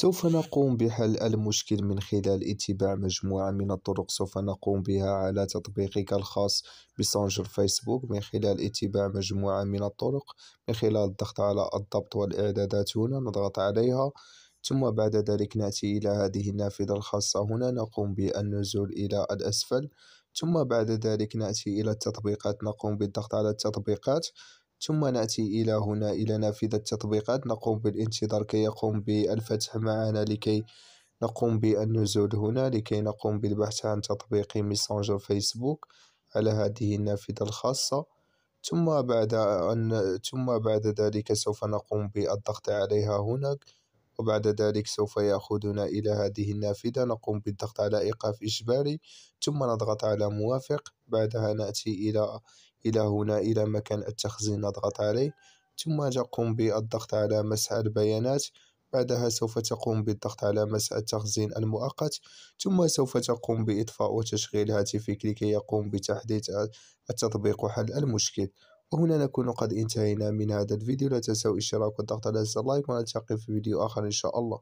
سوف نقوم بحل المشكل من خلال اتباع مجموعة من الطرق سوف نقوم بها على تطبيقك الخاص بسانجر فيسبوك من خلال اتباع مجموعة من الطرق من خلال الضغط على الضبط والإعدادات هنا نضغط عليها ثم بعد ذلك نأتي إلى هذه النافذة الخاصة هنا نقوم بالنزول إلى الأسفل ثم بعد ذلك نأتي إلى التطبيقات نقوم بالضغط على التطبيقات ثم نأتي إلى هنا إلى نافذة التطبيقات نقوم بالانتظار كي يقوم بالفتح معنا لكي نقوم بالنزول هنا لكي نقوم بالبحث عن تطبيق ميسنجر فيسبوك على هذه النافذة الخاصة ثم بعد أن ثم بعد ذلك سوف نقوم بالضغط عليها هناك وبعد ذلك سوف يأخذنا إلى هذه النافذة نقوم بالضغط على إيقاف إجباري ثم نضغط على موافق بعدها نأتي إلى إلى هنا إلى مكان التخزين نضغط عليه ثم نقوم بالضغط على مسح البيانات بعدها سوف تقوم بالضغط على مسح التخزين المؤقت ثم سوف تقوم بإطفاء وتشغيل هاتفك لكي يقوم بتحديث التطبيق وحل المشكل وهنا نكون قد انتهينا من هذا الفيديو لا تنسوا الاشتراك والضغط على زر اللايك ونلتقي في فيديو آخر إن شاء الله